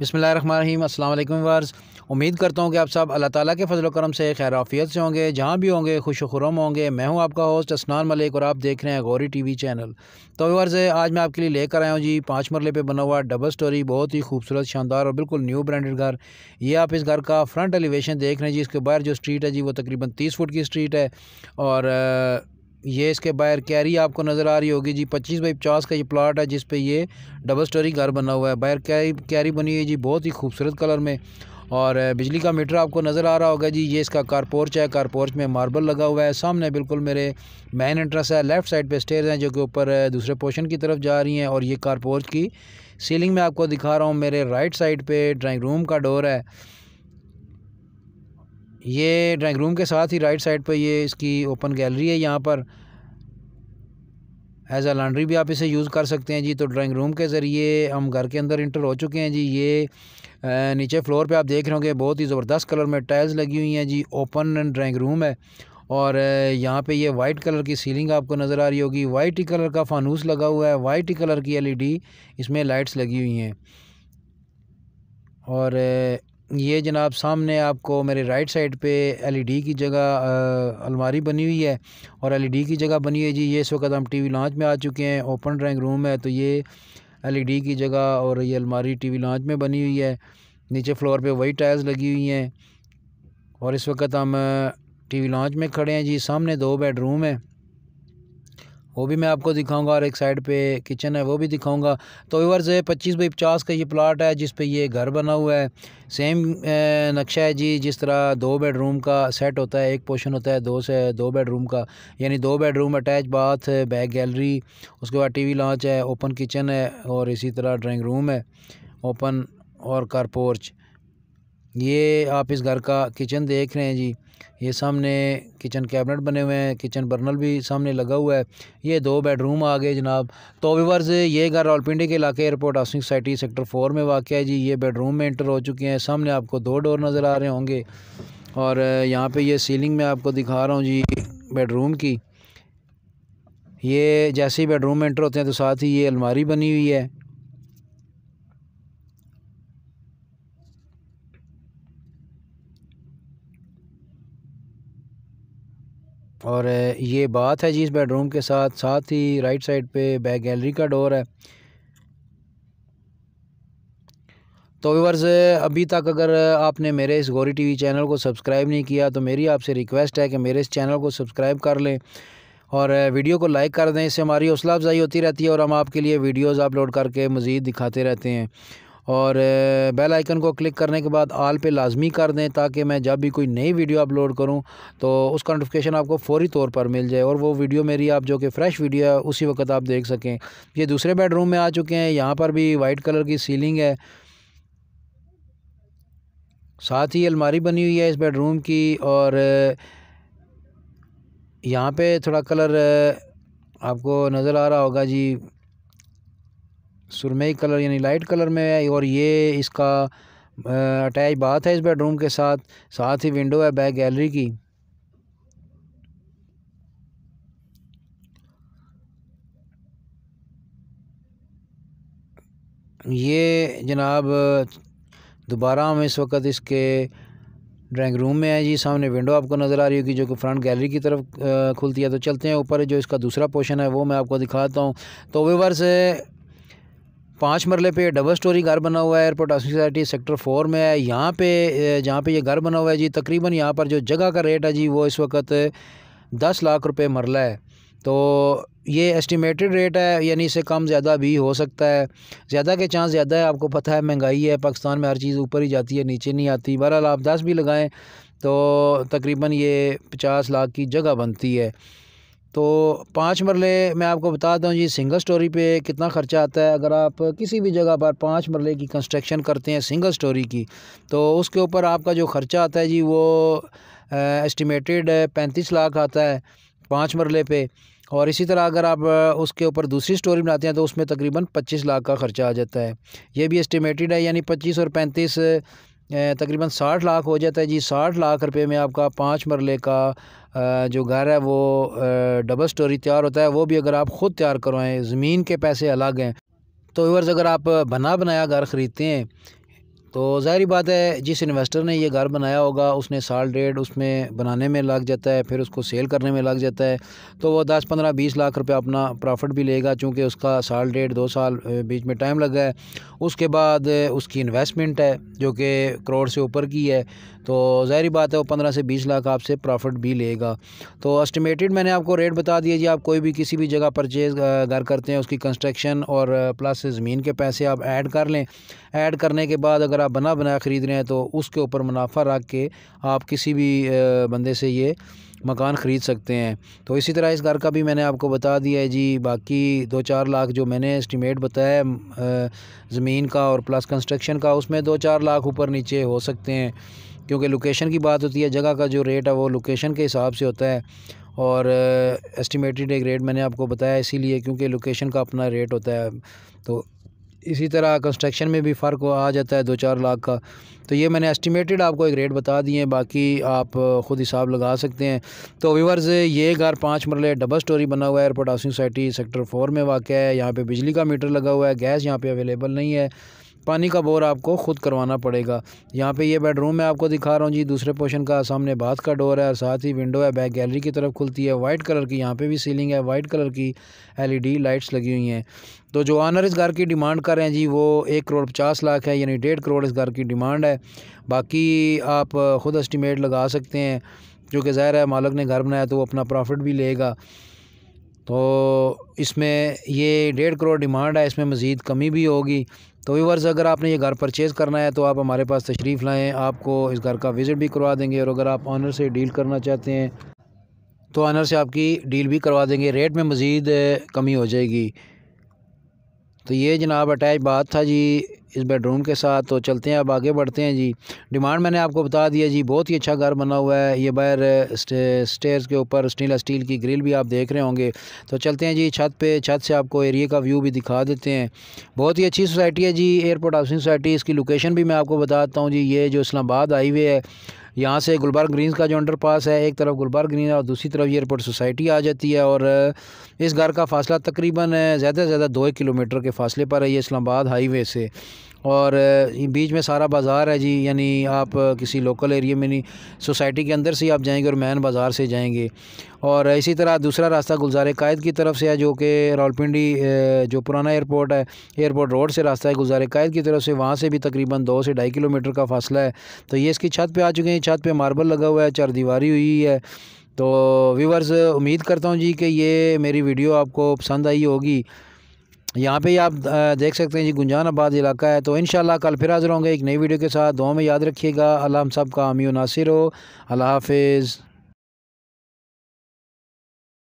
बसमिल verse उम्मीद करता हूँ कि आप सब अल्लाह ताला के फजल करम से खैराफियत से होंगे जहाँ भी होंगे खुश खुरम होंगे मैं हूँ आपका होस्ट असनान मलिक और आप देख रहे हैं गौरी टीवी चैनल तो वर्स आज मैं आपके लिए लेकर आया हूँ जी पाँच मरले पे बना हुआ डबल स्टोरी बहुत ही खूबसूरत शानदार और बिल्कुल न्यू ब्रांडेड घर ये आप इस घर का फ्रंट एलिवेशन देख रहे हैं जी इसके बाहर जो स्ट्रीट है जी वो तकरीबन तीस फुट की स्ट्रीट है और ये इसके बाहर कैरी आपको नज़र आ रही होगी जी पच्चीस बाई पचास का ये प्लाट है जिस पे ये डबल स्टोरी घर बना हुआ है बाहर कैरी कैरी बनी हुई है जी बहुत ही खूबसूरत कलर में और बिजली का मीटर आपको नज़र आ रहा होगा जी ये इसका कारपोर्च है कारपोर्च में मार्बल लगा हुआ है सामने बिल्कुल मेरे मेन एंट्रेंस है लेफ़्ट साइड पे स्टेयर हैं जो कि ऊपर दूसरे पोर्शन की तरफ जा रही हैं और ये कारपोर्च की सीलिंग में आपको दिखा रहा हूँ मेरे राइट साइड पे ड्राइंग रूम का डोर है ये ड्राइंग रूम के साथ ही राइट साइड पर ये इसकी ओपन गैलरी है यहाँ पर एज अ लॉन्ड्री भी आप इसे यूज़ कर सकते हैं जी तो ड्राइंग रूम के ज़रिए हम घर के अंदर इंटर हो चुके हैं जी ये नीचे फ्लोर पे आप देख रहे होंगे बहुत ही ज़बरदस्त कलर में टाइल्स लगी हुई हैं जी ओपन ड्राइंग रूम है और यहाँ पे ये वाइट कलर की सीलिंग आपको नज़र आ रही होगी वाइट ही कलर का फानूस लगा हुआ है वाइट ही कलर की एल e इसमें लाइट्स लगी हुई हैं और ये जनाब सामने आपको मेरे राइट साइड पे एलईडी e की जगह अलमारी बनी हुई है और एलईडी e की जगह बनी है जी ये इस वक्त हम टीवी लॉन्च में आ चुके हैं ओपन ड्राइंग रूम है तो ये एलईडी e की जगह और ये अलमारी टीवी लॉन्च में बनी हुई है नीचे फ्लोर पे वही टायर्स लगी हुई हैं और इस वक्त हम टीवी लॉन्च में खड़े हैं जी सामने दो बेडरूम हैं वो भी मैं आपको दिखाऊंगा और एक साइड पे किचन है वो भी दिखाऊंगा तो व्यूवर्स है पच्चीस बाई पचास का ये प्लाट है जिस पे ये घर बना हुआ है सेम नक्शा है जी जिस तरह दो बेडरूम का सेट होता है एक पोर्शन होता है दो से दो बेडरूम का यानी दो bedroom attach bath back gallery उसके बाद टी लॉन्च है ओपन किचन है और इसी तरह ड्राइंग रूम है ओपन और कार पोर्च ये आप इस घर का किचन देख रहे हैं जी ये सामने किचन कैबिनेट बने हुए हैं किचन बर्नल भी सामने लगा हुआ है ये दो बेडरूम आ गए जनाब तो विवर्स ये घर रावलपिंडी के इलाके airport housing society sector four में वाक़ है जी ये बेडरूम में इंटर हो चुके हैं सामने आपको दो डोर नज़र आ रहे होंगे और यहाँ पर ये सीलिंग में आपको दिखा रहा हूँ जी बेडरूम की ये जैसे ही बेडरूम में इंटर होते हैं तो साथ ही ये अलमारी बनी हुई है और ये बात है जी इस बेडरूम के साथ साथ ही राइट साइड पे बैक गैलरी का डोर है तो व्यूवर्स अभी तक अगर आपने मेरे इस गौरी टीवी चैनल को सब्सक्राइब नहीं किया तो मेरी आपसे रिक्वेस्ट है कि मेरे इस चैनल को सब्सक्राइब कर लें और वीडियो को लाइक कर दें इससे हमारी हौसला अफजाई होती रहती है और हम आपके लिए वीडियोज़ अपलोड करके मज़ीद दिखाते रहते हैं और बेल आइकन को क्लिक करने के बाद आल पे लाजमी कर दें ताकि मैं जब भी कोई नई वीडियो अपलोड करूं तो उसका नोटिफिकेशन आपको फौरी तौर पर मिल जाए और वो वीडियो मेरी आप जो कि फ़्रेश वीडियो है उसी वक्त आप देख सकें ये दूसरे बेडरूम में आ चुके हैं यहाँ पर भी वाइट कलर की सीलिंग है साथ ही अलमारी बनी हुई है इस बेडरूम की और यहाँ पर थोड़ा कलर आपको नज़र आ रहा होगा जी सुरमई कलर यानी लाइट कलर में है और ये इसका अटैच बात है इस बेडरूम के साथ साथ ही विंडो है बैक गैलरी की ये जनाब दोबारा हम इस वक्त इसके ड्राइंग रूम में है जी सामने विंडो आपको नज़र आ रही होगी जो कि फ्रंट गैलरी की तरफ खुलती है तो चलते हैं ऊपर जो इसका दूसरा पोर्शन है वो मैं आपको दिखाता हूँ तो से पाँच मरले पे डबल स्टोरी घर बना हुआ है airport housing society sector four में है यहाँ पे जहाँ पे ये घर बना हुआ है जी तकरीबन यहाँ पर जो जगह का रेट है जी वो इस वक्त दस लाख रुपए मरला है तो ये एस्टिमेटेड रेट है यानी इससे कम ज़्यादा भी हो सकता है ज़्यादा के चांस ज़्यादा है आपको पता है महंगाई है पाकिस्तान में हर चीज़ ऊपर ही जाती है नीचे नहीं आती बहरहाल आप दस भी लगाएँ तो तकरीबन ये पचास लाख की जगह बनती है तो पाँच मरले मैं आपको बताता हूँ जी सिंगल स्टोरी पे कितना ख़र्चा आता है अगर आप किसी भी जगह पर पाँच मरले की कंस्ट्रक्शन करते हैं सिंगल स्टोरी की तो उसके ऊपर आपका जो ख़र्चा आता है जी वो एस्टिमेटेड पैंतीस लाख आता है पाँच मरले पे और इसी तरह अगर आप उसके ऊपर दूसरी स्टोरी बनाते हैं तो उसमें तकरीबन पच्चीस लाख का ख़र्चा आ जाता है ये भी एस्टिमेटेड है यानी पच्चीस और पैंतीस तकरीबन साठ लाख हो जाता है जी साठ लाख रुपए में आपका पाँच मरले का जो घर है वो डबल स्टोरी तैयार होता है वो भी अगर आप ख़ुद तैयार करवाएँ ज़मीन के पैसे अलग हैं तो व्यवर्स अगर आप बना बनाया घर ख़रीदते हैं तो ज़ाहरी बात है जिस इन्वेस्टर ने ये घर बनाया होगा उसने साल डेढ़ उसमें बनाने में लग जाता है फिर उसको सेल करने में लग जाता है तो वो दस पंद्रह बीस लाख रुपए अपना प्रॉफिट भी लेगा चूँकि उसका साल डेढ़ दो साल बीच में टाइम लगा है उसके बाद उसकी इन्वेस्टमेंट है जो कि करोड़ से ऊपर की है तो ज़ाहरी बात है वो पंद्रह से बीस लाख आपसे प्रॉफिट भी लेगा तो एस्टिमेटेड मैंने आपको रेट बता दिया जी आप कोई भी किसी भी जगह परचेज़ घर करते हैं उसकी कंस्ट्रक्शन और प्लस ज़मीन के पैसे आप ऐड कर लें ऐड करने के बाद अगर आप बना बनाया ख़रीद रहे हैं तो उसके ऊपर मुनाफा रख के आप किसी भी बंदे से ये मकान ख़रीद सकते हैं तो इसी तरह इस घर का भी मैंने आपको बता दिया है जी बाकी दो चार लाख जो मैंने एस्टिमेट बताया ज़मीन का और प्लस कंस्ट्रक्शन का उसमें दो चार लाख ऊपर नीचे हो सकते हैं क्योंकि लोकेशन की बात होती है जगह का जो रेट है वो लोकेशन के हिसाब से होता है और एस्टिमेटेड uh, एक रेट मैंने आपको बताया इसीलिए क्योंकि लोकेशन का अपना रेट होता है तो इसी तरह कंस्ट्रक्शन में भी फ़र्क आ जाता है दो चार लाख का तो ये मैंने एस्टिमेटेड आपको एक रेट बता दिए बाकी आप uh, ख़ुद हिसाब लगा सकते हैं तो व्यूवर्स ये घर पाँच मरले डबल स्टोरी बना हुआ है airport housing society sector four में वाक़ है यहाँ पर बिजली का मीटर लगा हुआ है गैस यहाँ पर अवेलेबल नहीं है पानी का बोर आपको ख़ुद करवाना पड़ेगा यहाँ पे ये बेडरूम मैं आपको दिखा रहा हूँ जी दूसरे पोर्शन का सामने बाथ का डोर है और साथ ही विंडो है बैक गैलरी की तरफ खुलती है वाइट कलर की यहाँ पे भी सीलिंग है वाइट कलर की एलईडी लाइट्स लगी हुई हैं तो जो ऑनर इस घर की डिमांड कर रहे हैं जी वो एक करोड़ पचास लाख है यानी डेढ़ करोड़ इस घर की डिमांड है बाकी आप ख़ुद एस्टिमेट लगा सकते हैं क्योंकि ज़ाहिर है मालक ने घर बनाया तो वो अपना प्रॉफिट भी लेगा तो इसमें ये डेढ़ करोड़ डिमांड है इसमें मज़ीद कमी भी होगी तो व्यूवर्स अगर आपने ये घर परचेज़ करना है तो आप हमारे पास तशरीफ़ लाएँ आपको इस घर का विज़िट भी करवा देंगे और अगर आप ऑनर से डील करना चाहते हैं तो ऑनर से आपकी डील भी करवा देंगे रेट में मज़ीद कमी हो जाएगी तो ये जनाब अटैच बात था जी इस बेडरूम के साथ तो चलते हैं अब आगे बढ़ते हैं जी डिमांड मैंने आपको बता दिया जी बहुत ही अच्छा घर बना हुआ है ये बाहर स्टेयर्स के ऊपर स्टील स्टील की ग्रिल भी आप देख रहे होंगे तो चलते हैं जी छत पे छत से आपको एरिया का व्यू भी दिखा देते हैं बहुत ही अच्छी सोसाइटी है जी एयरपोर्ट हाउसिंग सोसाइटी इसकी लोकेशन भी मैं आपको बताता हूँ जी ये जो इस्लामाबाद हाईवे है यहाँ से गुलबर्ग ग्रीन का जो अंडर पास है एक तरफ गुलबर्ग ग्रीन और दूसरी तरफ ये एयरपोर्ट सोसाइटी आ जाती है और इस घर का फासला तकरीबन ज़्यादा से ज़्यादा दो किलोमीटर के फासले पर है ये इस्लामाबाद हाईवे से और बीच में सारा बाज़ार है जी यानी आप किसी लोकल एरिया में नहीं सोसाइटी के अंदर से ही आप जाएंगे और मैन बाज़ार से जाएंगे और इसी तरह दूसरा रास्ता गुलजार कायद की तरफ से है जो कि रावलपिंडी जो पुराना एयरपोर्ट है एयरपोर्ट रोड से रास्ता है गुलजार कायद की तरफ से वहाँ से भी तकरीबन दो से ढाई किलोमीटर का फासला है तो ये इसकी छत पर आ चुके हैं छत पर मार्बल लगा हुआ है चार दीवारी हुई है तो व्यूवर्स उम्मीद करता हूँ जी कि ये मेरी वीडियो आपको पसंद आई होगी यहाँ पे आप देख सकते हैं जी गुंजान आबाद इलाका है तो इन कल फिर हाजिर होंगे एक नई वीडियो के साथ दो में याद रखिएगा अल्लाह हम सब का अमी नासिर हो अल्लाह हाफिज़